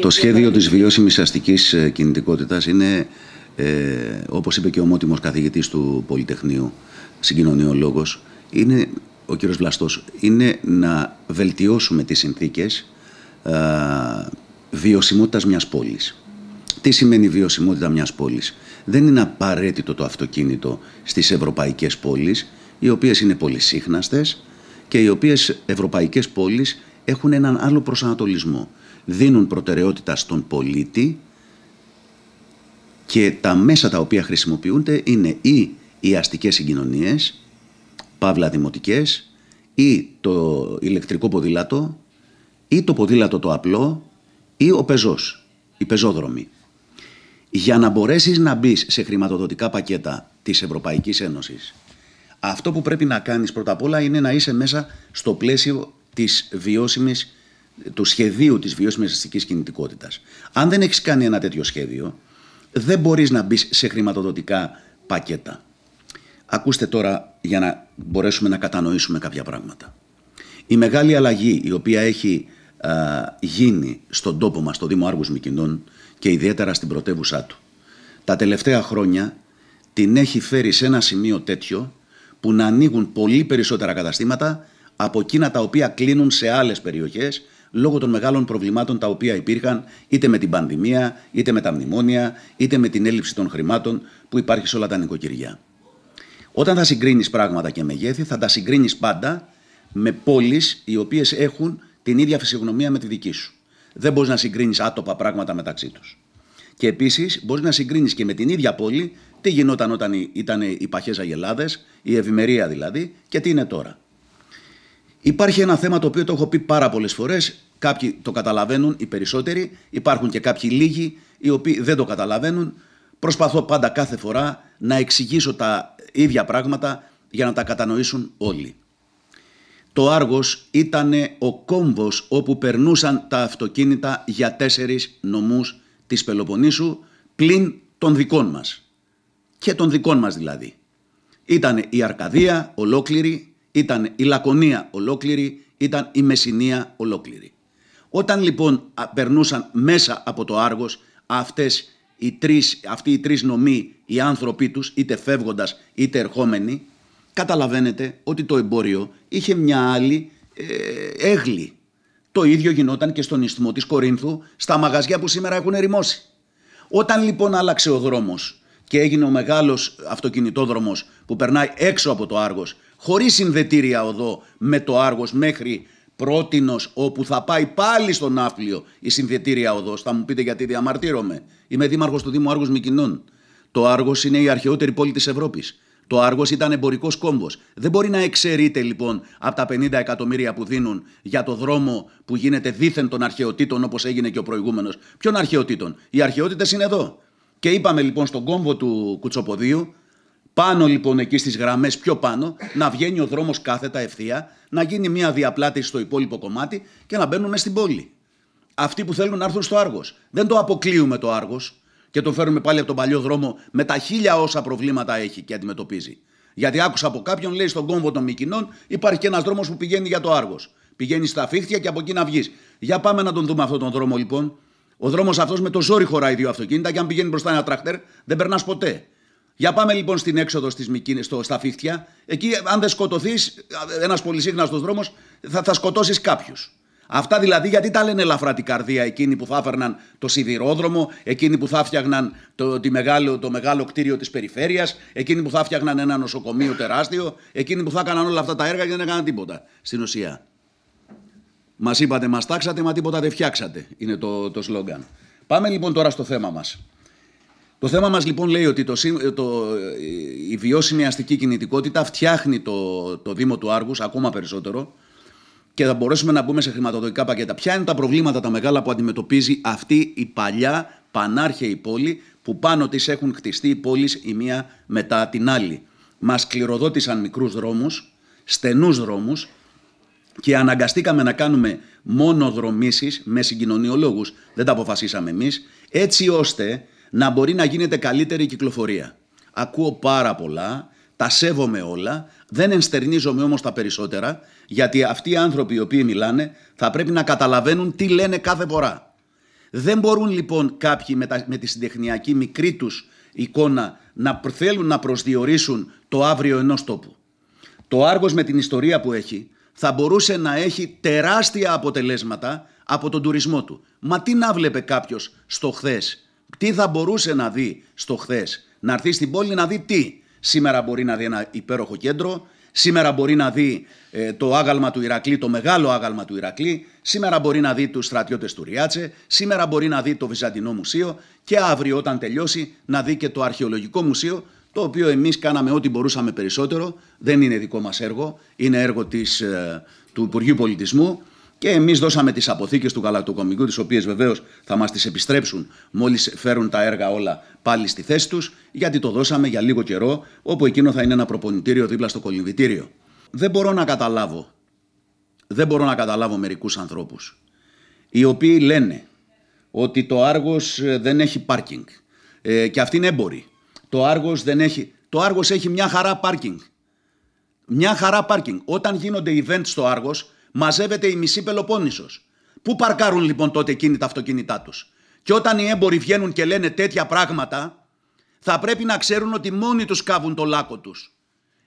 Το σχέδιο της βιώσιμης αστικής ε, κινητικότητας είναι, ε, όπως είπε και ο μότιμος καθηγητής του Πολυτεχνείου, συγκοινωνιολόγος, είναι, ο κύριος Βλαστός, είναι να βελτιώσουμε τις συνθήκες ε, βιωσιμότητας μιας πόλης. Τι σημαίνει βιωσιμότητα μιας πόλης. Δεν είναι απαραίτητο το αυτοκίνητο στις ευρωπαϊκές πόλεις, οι οποίες είναι πολυσύχναστες και οι οποίες ευρωπαϊκές πόλεις έχουν έναν άλλο προσανατολισμό δίνουν προτεραιότητα στον πολίτη και τα μέσα τα οποία χρησιμοποιούνται είναι ή οι αστικές συγκοινωνίες, παύλα δημοτικές, ή το ηλεκτρικό ποδήλατο, ή το ποδήλατο το απλό, ή ο πεζός, οι πεζόδρομοι. Για να μπορέσεις να μπεις σε χρηματοδοτικά πακέτα της Ευρωπαϊκής Ένωσης, αυτό που πρέπει να κάνεις πρώτα απ' όλα είναι να είσαι μέσα στο πλαίσιο της βιώσιμης του σχεδίου της βιώσιμης αστικής κινητικότητας. Αν δεν έχεις κάνει ένα τέτοιο σχέδιο, δεν μπορείς να μπεις σε χρηματοδοτικά πακέτα. Ακούστε τώρα για να μπορέσουμε να κατανοήσουμε κάποια πράγματα. Η μεγάλη αλλαγή η οποία έχει α, γίνει στον τόπο μας, στο Δήμο Άργους Μικινών και ιδιαίτερα στην πρωτεύουσά του, τα τελευταία χρόνια την έχει φέρει σε ένα σημείο τέτοιο που να ανοίγουν πολύ περισσότερα καταστήματα από εκείνα τα οποία κλείνουν σε άλλες περιοχές λόγω των μεγάλων προβλημάτων τα οποία υπήρχαν είτε με την πανδημία, είτε με τα μνημόνια, είτε με την έλλειψη των χρημάτων που υπάρχει σε όλα τα νοικοκυριά. Όταν θα συγκρίνεις πράγματα και μεγέθη, θα τα συγκρίνεις πάντα με πόλεις οι οποίες έχουν την ίδια φυσιογνωμία με τη δική σου. Δεν μπορείς να συγκρίνεις άτοπα πράγματα μεταξύ τους. Και επίσης μπορείς να συγκρίνεις και με την ίδια πόλη τι γινόταν όταν ήταν οι παχές Αγελάδες, η ευημερία δηλαδή, και τι είναι τώρα. Υπάρχει ένα θέμα το οποίο το έχω πει πάρα πολλές φορές. Κάποιοι το καταλαβαίνουν, οι περισσότεροι. Υπάρχουν και κάποιοι λίγοι οι οποίοι δεν το καταλαβαίνουν. Προσπαθώ πάντα κάθε φορά να εξηγήσω τα ίδια πράγματα για να τα κατανοήσουν όλοι. Το Άργος ήταν ο κόμβος όπου περνούσαν τα αυτοκίνητα για τέσσερις νομούς της Πελοποννήσου πλην των δικών μας. Και των δικών μας δηλαδή. Ήταν η Αρκαδία ολόκληρη, ήταν η Λακωνία ολόκληρη, ήταν η Μεσσηνία ολόκληρη. Όταν λοιπόν περνούσαν μέσα από το Άργος αυτές οι τρεις, αυτοί οι τρεις νομοί, οι άνθρωποι τους, είτε φεύγοντας είτε ερχόμενοι, καταλαβαίνετε ότι το εμπόριο είχε μια άλλη ε, έγλη. Το ίδιο γινόταν και στον Ισθμό της Κορίνθου, στα μαγαζιά που σήμερα έχουν ερημώσει. Όταν λοιπόν άλλαξε ο δρόμος και έγινε ο μεγάλος αυτοκινητόδρομος που περνάει έξω από το άργος. Χωρίς συνδετήρια οδό με το άργος μέχρι πρότινος όπου θα πάει πάλι στον Ναύπλιο η συνδετήρια οδός. Θα μου πείτε γιατί διαμαρτύρομαι. Είμαι δήμαρχος του Δήμου Άργος Μικινών. Το άργος είναι η αρχαιότερη πόλη της Ευρώπης. Το άργος ήταν εμπορικός κόμβος. Δεν μπορεί να εξαιρείται λοιπόν από τα 50 εκατομμύρια που δίνουν για το δρόμο που γίνεται δίθεν των αρχαιοτήτων όπως έγινε και ο προηγούμενος. Ποιον αρχαιοτήτων. Οι αρχαιότητες είναι εδώ. Και είπαμε λοιπόν στον κόμβο του Κουτσοποδίου, πάνω λοιπόν εκεί στις γραμμές, πιο πάνω, να βγαίνει ο δρόμος κάθετα ευθεία, να γίνει μια διαπλάτηση στο υπόλοιπο κομμάτι και να μπαίνουν στην πόλη. Αυτοί που θέλουν να έρθουν στο άργος. Δεν το αποκλείουμε το άργος και το φέρνουμε πάλι από τον παλιό δρόμο με τα χίλια όσα προβλήματα έχει και αντιμετωπίζει. Γιατί άκουσα από κάποιον, λέει στον κόμβο των Μικινών υπάρχει και ένας δρόμος που πηγαίνει για το Άργος. Πηγαίνεις στα φίχτια και από εκεί να βγεις. Για πάμε να τον δούμε αυτόν τον δρόμο λοιπόν. Ο δρόμος αυτός με το ζόρι χωράει δύο αυτοκίνητα και αν πηγαίνει μπροστά ένα τρακτέρ δεν περνάς ποτέ. Για πάμε λοιπόν στην έξοδο στις Μικίνες, στο, στα Φίχτια. Εκεί, αν δεν σκοτωθείς, ένας πολυσύχναστο δρόμος, θα, θα σκοτώσεις κάποιους. Αυτά δηλαδή γιατί τα λένε ελαφρά την καρδία εκείνοι που θα έφερναν το σιδηρόδρομο, εκείνοι που θα φτιάχναν το, μεγάλο, το μεγάλο κτίριο της περιφέρειας, εκείνοι που θα φτιάχναν ένα νοσοκομείο τεράστιο, εκείνοι που θα έκαναν όλα αυτά τα έργα και δεν έκαναν τίποτα στην ουσία. Μας είπατε, μας τάξατε, μα τίποτα δεν φτιάξατε. Είναι το, το σλόγγαν. Πάμε λοιπόν τώρα στο θέμα μας. Το θέμα μας λοιπόν λέει ότι το, το, η βιώσιμη αστική κινητικότητα φτιάχνει το, το Δήμο του Άργους, ακόμα περισσότερο και θα μπορέσουμε να μπούμε σε χρηματοδοτικά πακέτα. Ποια είναι τα προβλήματα τα μεγάλα που αντιμετωπίζει αυτή η παλιά πανάρχαιη πόλη που πάνω της έχουν χτιστεί οι πόλεις η μία μετά την άλλη. Μας κληροδότησαν μικρούς δρόμους, στενούς δρόμους, και αναγκαστήκαμε να κάνουμε μόνο δρομήσεις με συγκοινωνιολόγους, δεν τα αποφασίσαμε εμείς, έτσι ώστε να μπορεί να γίνεται καλύτερη κυκλοφορία. Ακούω πάρα πολλά, τα σέβομαι όλα, δεν ενστερνίζομαι όμως τα περισσότερα, γιατί αυτοί οι άνθρωποι οι οποίοι μιλάνε θα πρέπει να καταλαβαίνουν τι λένε κάθε φορά. Δεν μπορούν λοιπόν κάποιοι με, τη συντεχνιακή μικρή τους εικόνα να θέλουν να προσδιορίσουν το αύριο ενός τόπου. Το Άργος με την ιστορία που έχει, θα μπορούσε να έχει τεράστια αποτελέσματα από τον τουρισμό του. Μα τι να βλέπε κάποιος στο χθες, τι θα μπορούσε να δει στο χθες, να έρθει στην πόλη να δει τι. Σήμερα μπορεί να δει ένα υπέροχο κέντρο, σήμερα μπορεί να δει ε, το άγαλμα του Ηρακλή, το μεγάλο άγαλμα του Ηρακλή, σήμερα μπορεί να δει τους στρατιώτες του Ριάτσε, σήμερα μπορεί να δει το Βυζαντινό Μουσείο και αύριο όταν τελειώσει να δει και το Αρχαιολογικό Μουσείο το οποίο εμείς κάναμε ό,τι μπορούσαμε περισσότερο. Δεν είναι δικό μας έργο, είναι έργο της, ε, του Υπουργείου Πολιτισμού και εμείς δώσαμε τις αποθήκες του γαλακτοκομικού, τις οποίες βεβαίως θα μας τις επιστρέψουν μόλις φέρουν τα έργα όλα πάλι στη θέση τους, γιατί το δώσαμε για λίγο καιρό, όπου εκείνο θα είναι ένα προπονητήριο δίπλα στο κολυμβητήριο. Δεν μπορώ να καταλάβω, δεν μπορώ να καταλάβω μερικούς ανθρώπους, οι οποίοι λένε ότι το Άργος ε, δεν έχει πάρκινγκ ε, και αυτοί είναι έμποροι. Το Άργος δεν έχει. Το Άργος έχει μια χαρά πάρκινγκ. Μια χαρά πάρκινγκ. Όταν γίνονται event στο Άργος, μαζεύεται η μισή Πελοπόννησος. Πού παρκάρουν λοιπόν τότε εκείνη τα αυτοκίνητά τους. Και όταν οι έμποροι βγαίνουν και λένε τέτοια πράγματα, θα πρέπει να ξέρουν ότι μόνοι τους κάβουν το λάκκο τους.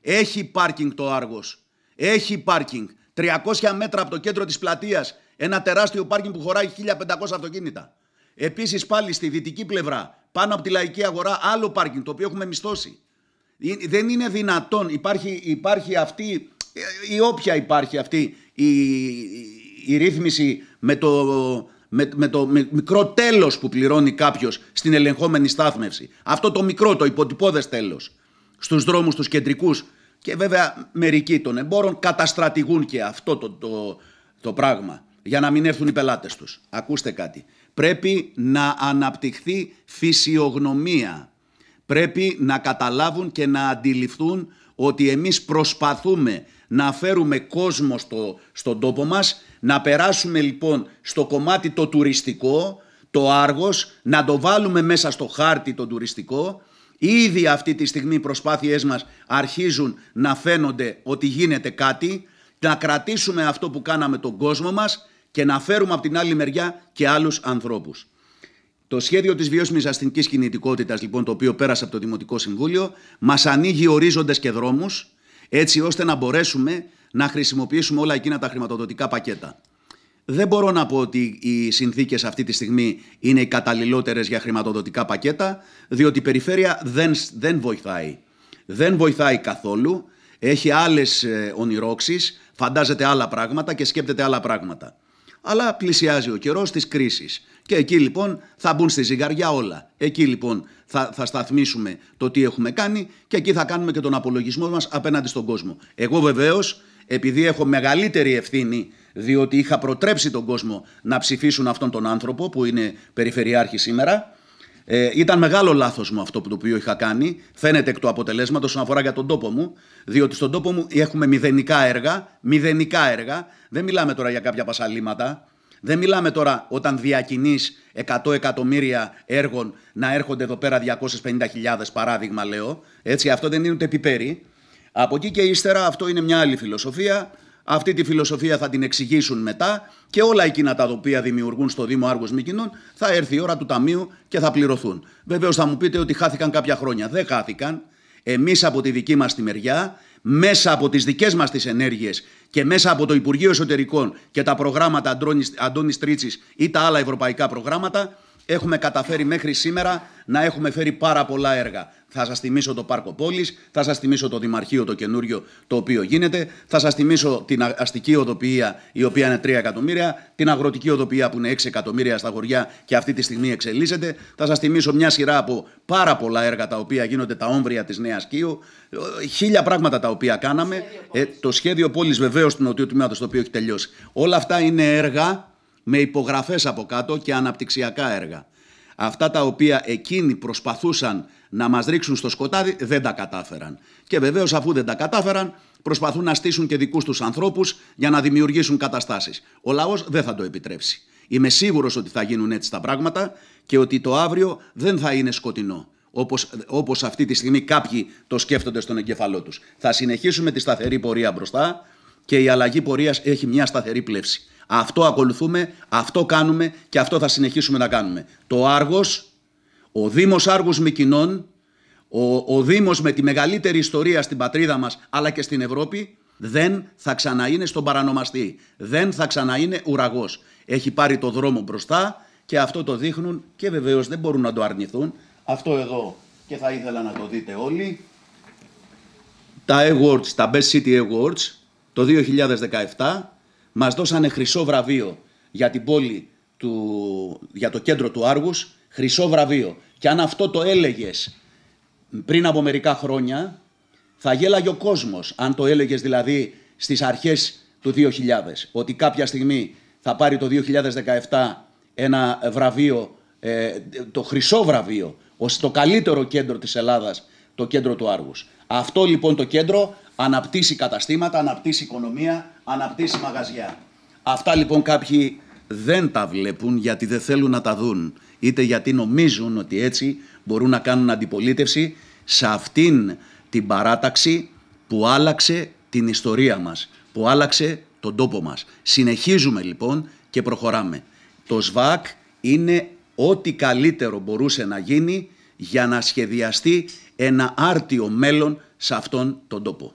Έχει πάρκινγκ το Άργος. Έχει πάρκινγκ. 300 μέτρα από το κέντρο της πλατείας. Ένα τεράστιο πάρκινγκ που χωράει 1500 αυτοκίνητα. Επίσης πάλι στη δυτική πλευρά πάνω από τη λαϊκή αγορά άλλο πάρκινγκ το οποίο έχουμε μισθώσει. Ε, δεν είναι δυνατόν, υπάρχει, υπάρχει αυτή ή ε, όποια υπάρχει αυτή η, ρύθμιση με το, με, το με μικρό τέλος που πληρώνει κάποιος στην ελεγχόμενη στάθμευση. Αυτό το μικρό, το υποτυπώδες τέλος στους δρόμους, τους κεντρικούς και βέβαια μερικοί των εμπόρων καταστρατηγούν και αυτό το, το, το πράγμα για να μην έρθουν οι πελάτες τους. Ακούστε κάτι. Πρέπει να αναπτυχθεί φυσιογνωμία. Πρέπει να καταλάβουν και να αντιληφθούν ότι εμείς προσπαθούμε να φέρουμε κόσμο στο, στον τόπο μας, να περάσουμε λοιπόν στο κομμάτι το τουριστικό, το άργος, να το βάλουμε μέσα στο χάρτη το τουριστικό. Ήδη αυτή τη στιγμή οι προσπάθειές μας αρχίζουν να φαίνονται ότι γίνεται κάτι, να κρατήσουμε αυτό που κάναμε τον κόσμο μας και να φέρουμε από την άλλη μεριά και άλλους ανθρώπους. Το σχέδιο της βιώσιμης αστική κινητικότητας, λοιπόν, το οποίο πέρασε από το Δημοτικό Συμβούλιο, μας ανοίγει ορίζοντες και δρόμους, έτσι ώστε να μπορέσουμε να χρησιμοποιήσουμε όλα εκείνα τα χρηματοδοτικά πακέτα. Δεν μπορώ να πω ότι οι συνθήκες αυτή τη στιγμή είναι οι καταλληλότερες για χρηματοδοτικά πακέτα, διότι η περιφέρεια δεν, δεν βοηθάει. Δεν βοηθάει καθόλου, έχει άλλες ονειρώξει, φαντάζεται άλλα πράγματα και σκέπτεται άλλα πράγματα αλλά πλησιάζει ο καιρός της κρίσης Και εκεί λοιπόν θα μπουν στη ζυγαριά όλα. Εκεί λοιπόν θα, θα σταθμίσουμε το τι έχουμε κάνει και εκεί θα κάνουμε και τον απολογισμό μας απέναντι στον κόσμο. Εγώ βεβαίως επειδή έχω μεγαλύτερη ευθύνη, διότι είχα προτρέψει τον κόσμο να ψηφίσουν αυτόν τον άνθρωπο που είναι περιφερειάρχη σήμερα, ε, ήταν μεγάλο λάθος μου αυτό που το οποίο είχα κάνει. Φαίνεται εκ του αποτελέσματος όσον αφορά για τον τόπο μου. Διότι στον τόπο μου έχουμε μηδενικά έργα. Μηδενικά έργα. Δεν μιλάμε τώρα για κάποια πασαλήματα. Δεν μιλάμε τώρα όταν διακινείς 100 εκατομμύρια έργων να έρχονται εδώ πέρα 250.000 παράδειγμα λέω. Έτσι, αυτό δεν είναι ούτε πιπέρι. Από εκεί και ύστερα αυτό είναι μια άλλη φιλοσοφία. Αυτή τη φιλοσοφία θα την εξηγήσουν μετά και όλα εκείνα τα οποία δημιουργούν στο Δήμο Άργος Μικοινών θα έρθει η ώρα του Ταμείου και θα πληρωθούν. Βεβαίως θα μου πείτε ότι χάθηκαν κάποια χρόνια. Δεν χάθηκαν. Εμείς από τη δική μας τη μεριά, μέσα από τις δικές μας τις ενέργειες και μέσα από το Υπουργείο Εσωτερικών και τα προγράμματα Αντώνη Τρίτσι ή τα άλλα ευρωπαϊκά προγράμματα, Έχουμε καταφέρει μέχρι σήμερα να έχουμε φέρει πάρα πολλά έργα. Θα σας θυμίσω το Πάρκο Πόλης, θα σας θυμίσω το Δημαρχείο το καινούριο το οποίο γίνεται, θα σας θυμίσω την αστική οδοποιία η οποία είναι 3 εκατομμύρια, την αγροτική οδοποιία που είναι 6 εκατομμύρια στα χωριά και αυτή τη στιγμή εξελίσσεται, θα σας θυμίσω μια σειρά από πάρα πολλά έργα τα οποία γίνονται τα όμβρια της Νέας Κίου, ε, χίλια πράγματα τα οποία κάναμε, το σχέδιο ε, πόλης βεβαίως του Νοτιού Τμήματος το οποίο έχει τελειώσει. Όλα αυτά είναι έργα με υπογραφές από κάτω και αναπτυξιακά έργα. Αυτά τα οποία εκείνοι προσπαθούσαν να μας ρίξουν στο σκοτάδι δεν τα κατάφεραν. Και βεβαίως αφού δεν τα κατάφεραν προσπαθούν να στήσουν και δικούς τους ανθρώπους για να δημιουργήσουν καταστάσεις. Ο λαός δεν θα το επιτρέψει. Είμαι σίγουρος ότι θα γίνουν έτσι τα πράγματα και ότι το αύριο δεν θα είναι σκοτεινό όπως, όπως αυτή τη στιγμή κάποιοι το σκέφτονται στον εγκεφαλό τους. Θα συνεχίσουμε τη σταθερή πορεία μπροστά και η αλλαγή πορείας έχει μια σταθερή πλεύση. Αυτό ακολουθούμε, αυτό κάνουμε και αυτό θα συνεχίσουμε να κάνουμε. Το Άργος, ο Δήμος Άργους Μικοινών, ο, ο Δήμος με τη μεγαλύτερη ιστορία στην πατρίδα μας αλλά και στην Ευρώπη, δεν θα ξαναείνε στον παρανομαστή. Δεν θα ξαναείνε ουραγός. Έχει πάρει το δρόμο μπροστά και αυτό το δείχνουν και βεβαίως δεν μπορούν να το αρνηθούν. Αυτό εδώ και θα ήθελα να το δείτε όλοι. Τα Awards, τα Best City Awards το 2017 μας δώσανε χρυσό βραβείο για την πόλη, του, για το κέντρο του Άργους, χρυσό βραβείο. Και αν αυτό το έλεγες πριν από μερικά χρόνια, θα γέλαγε ο κόσμος. Αν το έλεγες δηλαδή στις αρχές του 2000, ότι κάποια στιγμή θα πάρει το 2017 ένα βραβείο, ε, το χρυσό βραβείο, ως το καλύτερο κέντρο της Ελλάδας, το κέντρο του Άργους. Αυτό λοιπόν το κέντρο αναπτύσσει καταστήματα, αναπτύσσει οικονομία, αναπτύσσει μαγαζιά. Αυτά λοιπόν κάποιοι δεν τα βλέπουν γιατί δεν θέλουν να τα δουν, είτε γιατί νομίζουν ότι έτσι μπορούν να κάνουν αντιπολίτευση σε αυτήν την παράταξη που άλλαξε την ιστορία μας, που άλλαξε τον τόπο μας. Συνεχίζουμε λοιπόν και προχωράμε. Το ΣΒΑΚ είναι ό,τι καλύτερο μπορούσε να γίνει για να σχεδιαστεί ένα άρτιο μέλλον σε αυτόν τον τόπο.